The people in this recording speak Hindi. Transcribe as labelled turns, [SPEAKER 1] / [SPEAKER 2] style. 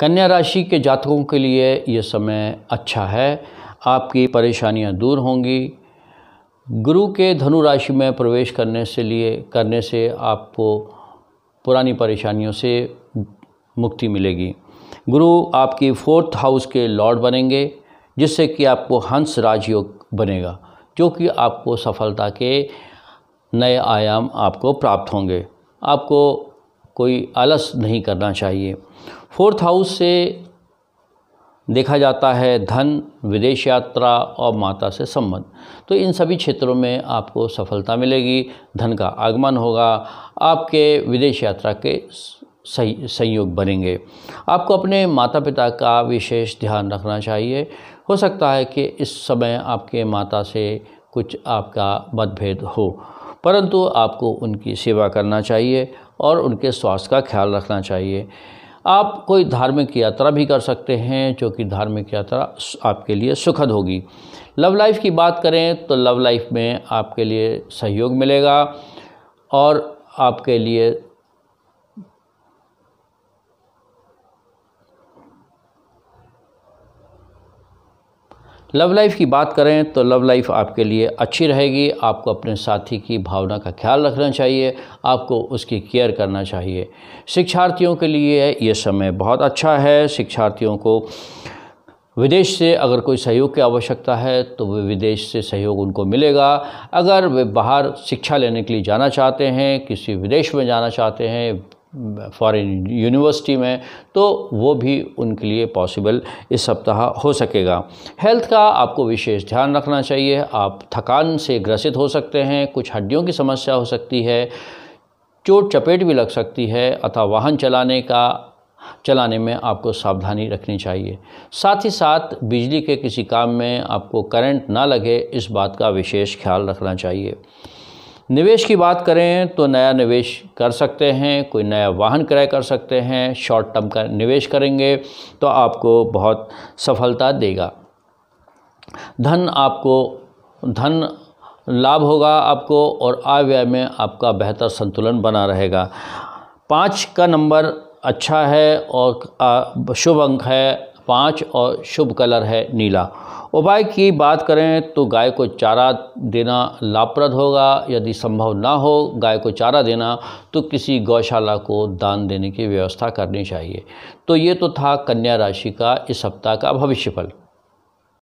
[SPEAKER 1] कन्या राशि के जातकों के लिए ये समय अच्छा है आपकी परेशानियां दूर होंगी गुरु के धनु राशि में प्रवेश करने से लिए करने से आपको पुरानी परेशानियों से मुक्ति मिलेगी गुरु आपकी फोर्थ हाउस के लॉर्ड बनेंगे जिससे कि आपको हंस राजयोग बनेगा जो कि आपको सफलता के नए आयाम आपको प्राप्त होंगे आपको कोई आलस नहीं करना चाहिए फोर्थ हाउस से देखा जाता है धन विदेश यात्रा और माता से संबंध तो इन सभी क्षेत्रों में आपको सफलता मिलेगी धन का आगमन होगा आपके विदेश यात्रा के सही संयोग बनेंगे आपको अपने माता पिता का विशेष ध्यान रखना चाहिए हो सकता है कि इस समय आपके माता से कुछ आपका मतभेद हो परंतु आपको उनकी सेवा करना चाहिए और उनके स्वास्थ्य का ख्याल रखना चाहिए आप कोई धार्मिक यात्रा भी कर सकते हैं जो कि धार्मिक यात्रा आपके लिए सुखद होगी लव लाइफ की बात करें तो लव लाइफ में आपके लिए सहयोग मिलेगा और आपके लिए लव लाइफ की बात करें तो लव लाइफ आपके लिए अच्छी रहेगी आपको अपने साथी की भावना का ख्याल रखना चाहिए आपको उसकी केयर करना चाहिए शिक्षार्थियों के लिए ये समय बहुत अच्छा है शिक्षार्थियों को विदेश से अगर कोई सहयोग की आवश्यकता है तो वे विदेश से सहयोग उनको मिलेगा अगर वे बाहर शिक्षा लेने के लिए जाना चाहते हैं किसी विदेश में जाना चाहते हैं फॉरेन यूनिवर्सिटी में तो वो भी उनके लिए पॉसिबल इस सप्ताह हो सकेगा हेल्थ का आपको विशेष ध्यान रखना चाहिए आप थकान से ग्रसित हो सकते हैं कुछ हड्डियों की समस्या हो सकती है चोट चपेट भी लग सकती है अतः वाहन चलाने का चलाने में आपको सावधानी रखनी चाहिए साथ ही साथ बिजली के किसी काम में आपको करंट ना लगे इस बात का विशेष ख्याल रखना चाहिए निवेश की बात करें तो नया निवेश कर सकते हैं कोई नया वाहन क्रय कर सकते हैं शॉर्ट टर्म का निवेश करेंगे तो आपको बहुत सफलता देगा धन आपको धन लाभ होगा आपको और आय व्यय में आपका बेहतर संतुलन बना रहेगा पाँच का नंबर अच्छा है और शुभ अंक है पाँच और शुभ कलर है नीला उपाय की बात करें तो गाय को चारा देना लाभप्रद होगा यदि संभव ना हो गाय को चारा देना तो किसी गौशाला को दान देने की व्यवस्था करनी चाहिए तो ये तो था कन्या राशि का इस सप्ताह का भविष्य फल